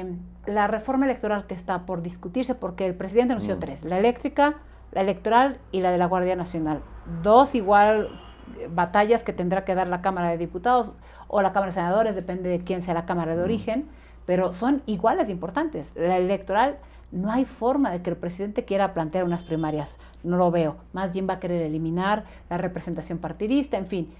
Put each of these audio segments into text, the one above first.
Em, la reforma electoral que está por discutirse, porque el presidente anunció mm. tres, la eléctrica, la electoral y la de la Guardia Nacional. Dos igual eh, batallas que tendrá que dar la Cámara de Diputados o la Cámara de Senadores, depende de quién sea la Cámara de mm. origen, pero son iguales importantes. La electoral no hay forma de que el presidente quiera plantear unas primarias, no lo veo. Más bien va a querer eliminar la representación partidista, en fin.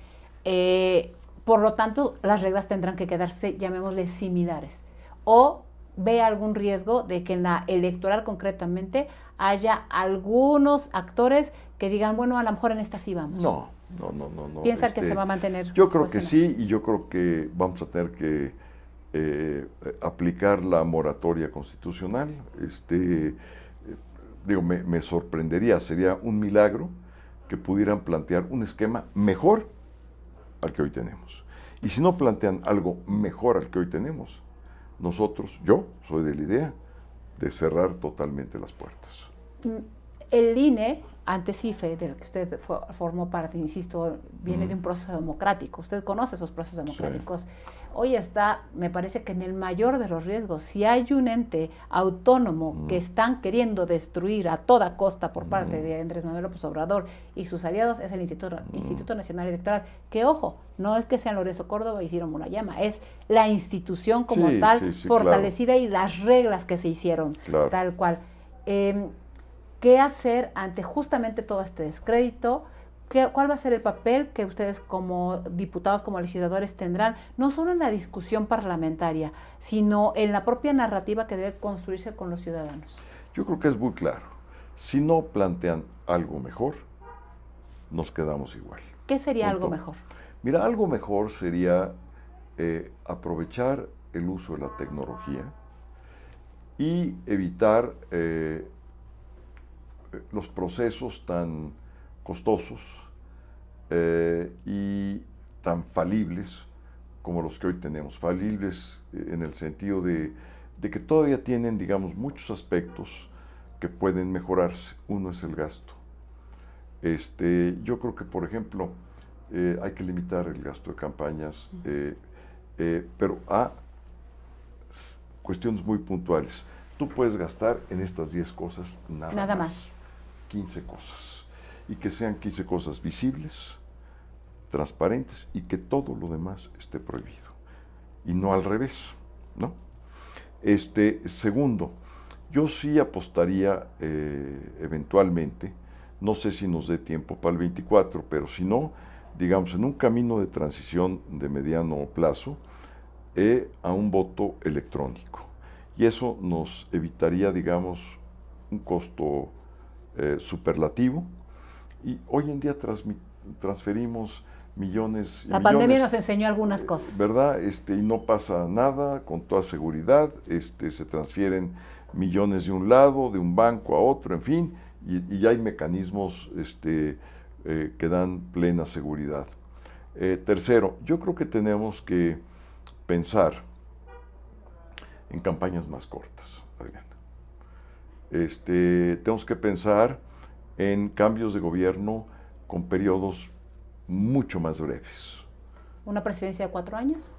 Eh, por lo tanto, las reglas tendrán que quedarse, llamémosle, similares. O ve algún riesgo de que en la electoral concretamente haya algunos actores que digan, bueno, a lo mejor en esta sí vamos. No, no, no, no. no. ¿Piensa que este, se va a mantener? Yo creo que sí y yo creo que vamos a tener que eh, aplicar la moratoria constitucional. Este, eh, digo, me, sorprendería, sería un milagro que pudieran plantear un esquema mejor al que hoy tenemos. Y si no plantean algo mejor al que hoy tenemos, nosotros, yo soy de la idea de cerrar totalmente las puertas. El INE antes IFE, del que usted formó parte, insisto, viene de un proceso democrático. Usted conoce esos procesos democráticos. Hoy está, me parece que en el mayor de los riesgos, si hay un ente autónomo que están queriendo destruir a toda costa por parte de Andrés Manuel López Obrador y sus aliados, es el Instituto, Instituto Nacional Electoral. Que ojo, no es que sean Lorenzo Córdoba y Ciro llama, es la institución como tal fortalecida y las reglas que se hicieron, tal cual. Em, qué hacer ante justamente todo este descrédito, ¿Qué, cuál va a ser el papel que ustedes como diputados, como legisladores tendrán, no solo en la discusión parlamentaria, sino en la propia narrativa que debe construirse con los ciudadanos. Yo creo que es muy claro. Si no plantean algo mejor, nos quedamos igual. ¿Qué sería algo mejor? Mira, algo mejor sería eh, aprovechar el uso de la tecnología y evitar eh, los procesos tan costosos eh, y tan falibles como los que hoy tenemos. Falibles eh, en el sentido de, que todavía tienen, digamos, muchos aspectos que pueden mejorarse. Uno es el gasto. Este, yo creo que, por ejemplo, eh, hay que limitar el gasto de campañas, pero a ah, cuestiones muy puntuales. Tú puedes gastar en estas 10 cosas nada, más. 15 cosas y que sean 15 cosas visibles, transparentes y que todo lo demás esté prohibido y no al revés, ¿no? Este segundo, yo sí apostaría eh, eventualmente, no sé si nos dé tiempo para el 24, pero si no, digamos, en un camino de transición de mediano plazo eh, a un voto electrónico. Y eso nos evitaría, digamos, un costo eh, superlativo y hoy en día transferimos millones y La pandemia nos enseñó algunas eh, cosas. ¿Verdad? Este, y no pasa nada, con toda seguridad, este, se transfieren millones de un lado, de un banco a otro, en fin, y, hay mecanismos este, eh, que dan plena seguridad. tercero, yo creo que tenemos que pensar en campañas más cortas este, tenemos que pensar en cambios de gobierno con periodos mucho más breves. ¿Una presidencia de cuatro años?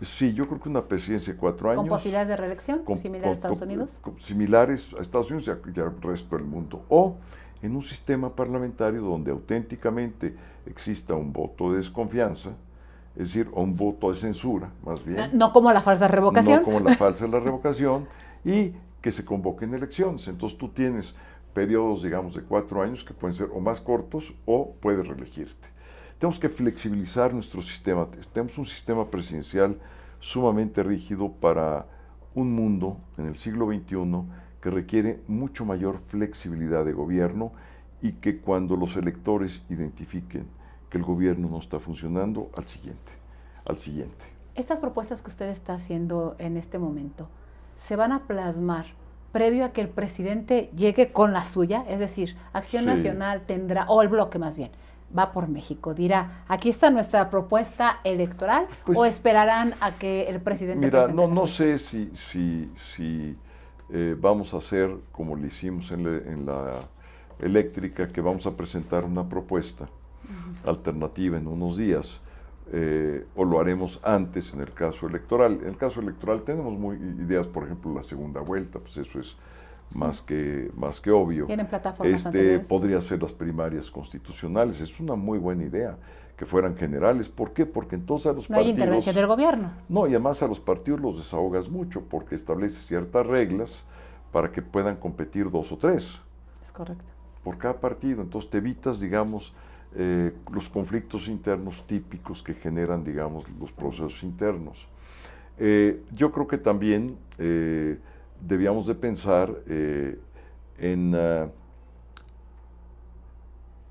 Sí, yo creo que una presidencia de cuatro años. ¿Con posibilidades de reelección? similares ¿Similar a Estados Unidos? similares a Estados Unidos y al resto del mundo. O en un sistema parlamentario donde auténticamente exista un voto de desconfianza, es decir, un voto de censura, más bien. Ah, no como la falsa revocación. No como la falsa la revocación. Y que se convoquen elecciones. Entonces tú tienes periodos, digamos, de cuatro años que pueden ser o más cortos o puedes reelegirte. Tenemos que flexibilizar nuestro sistema. Tenemos un sistema presidencial sumamente rígido para un mundo en el siglo XXI que requiere mucho mayor flexibilidad de gobierno y que cuando los electores identifiquen que el gobierno no está funcionando, al siguiente, al siguiente. Estas propuestas que usted está haciendo en este momento, se van a plasmar previo a que el presidente llegue con la suya, es decir, Acción Nacional tendrá, o el bloque más bien, va por México, dirá, aquí está nuestra propuesta electoral, pues o esperarán a que el presidente... Mira, no, no sé si, si, si eh, vamos a hacer como le hicimos en, la eléctrica, que vamos a presentar una propuesta alternativa en unos días eh, o lo haremos antes en el caso electoral. En el caso electoral tenemos muy ideas, por ejemplo, la segunda vuelta, pues eso es más que, más que obvio. Plataformas este, podría ser las primarias constitucionales, es una muy buena idea que fueran generales. ¿Por qué? Porque entonces a los partidos... No hay intervención del gobierno. No, y además a los partidos los desahogas mucho porque estableces ciertas reglas para que puedan competir dos o tres. Es correcto. Por cada partido, entonces te evitas, digamos, eh, los conflictos internos típicos que generan, digamos, los procesos internos. Eh, yo creo que también eh, debíamos de pensar en, ah,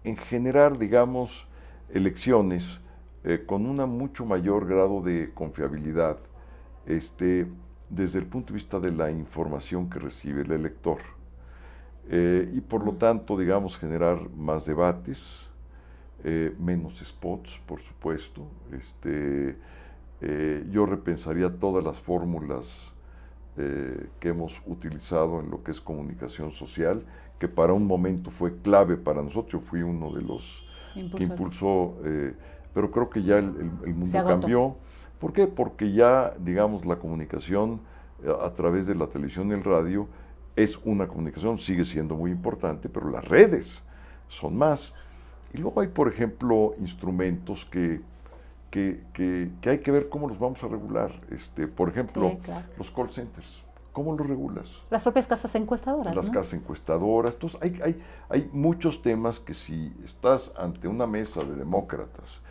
en generar, digamos, elecciones con un mucho mayor grado de confiabilidad este, desde el punto de vista de la información que recibe el elector. y por lo tanto, digamos, generar más debates, eh, menos spots, por supuesto. Este, eh, yo repensaría todas las fórmulas eh, que hemos utilizado en lo que es comunicación social, que para un momento fue clave para nosotros. Yo fui uno de los que impulsó, pero creo que ya el, el mundo cambió. ¿Por qué? Porque ya, digamos, la comunicación a través de la televisión y el radio es una comunicación, sigue siendo muy importante, pero las redes son más. Y luego hay, por ejemplo, instrumentos que, que, hay que ver cómo los vamos a regular. Este, por ejemplo, los call centers. ¿Cómo los regulas? Las propias casas encuestadoras. Las casas encuestadoras. hay, hay, hay muchos temas que si estás ante una mesa de demócratas,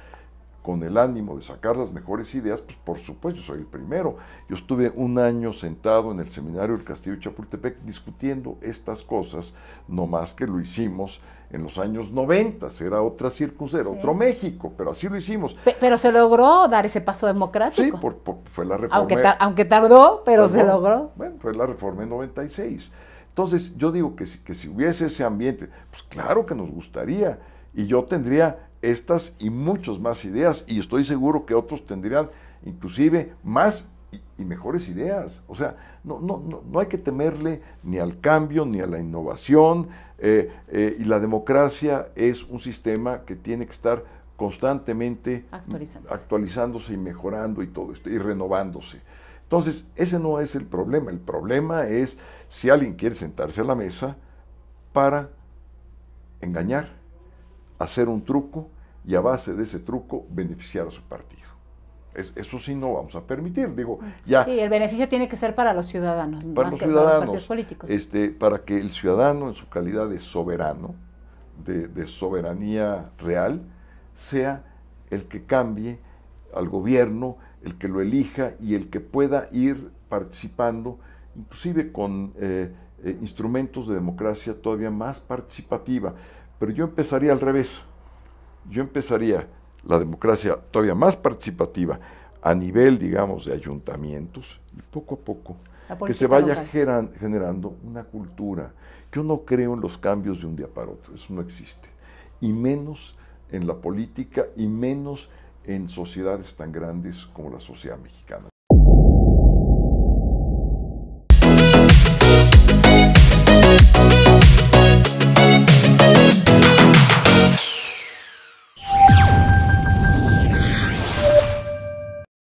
con el ánimo de sacar las mejores ideas, pues por supuesto, yo soy el primero. Yo estuve un año sentado en el seminario del Castillo de Chapultepec discutiendo estas cosas, no más que lo hicimos en los años 90, era otra circunstancia, otro México, pero así lo hicimos. pero se logró dar ese paso democrático. Sí, fue la reforma. Aunque, aunque tardó, pero se logró. Bueno, fue la reforma en 96. Entonces, yo digo que si, que si hubiese ese ambiente, pues claro que nos gustaría, y yo tendría estas y muchas más ideas, y estoy seguro que otros tendrían inclusive más y, mejores ideas. O sea, no, no, no, hay que temerle ni al cambio, ni a la innovación. Eh, eh, y la democracia es un sistema que tiene que estar constantemente actualizándose. y mejorando y todo y renovándose. Entonces, ese no es el problema. El problema es si alguien quiere sentarse a la mesa para engañar, hacer un truco y a base de ese truco beneficiar a su partido eso sí no vamos a permitir, digo, ya. Y el beneficio tiene que ser para los ciudadanos, para los ciudadanos, para políticos. Este, para que el ciudadano en su calidad de soberano, de, soberanía real, sea el que cambie al gobierno, el que lo elija y el que pueda ir participando, inclusive con eh, eh, instrumentos de democracia todavía más participativa. Pero yo empezaría al revés. Yo empezaría la democracia todavía más participativa a nivel, digamos, de ayuntamientos, y poco a poco que se vaya generando una cultura. Yo no creo en los cambios de un día para otro, eso no existe. Y menos en la política y menos en sociedades tan grandes como la sociedad mexicana.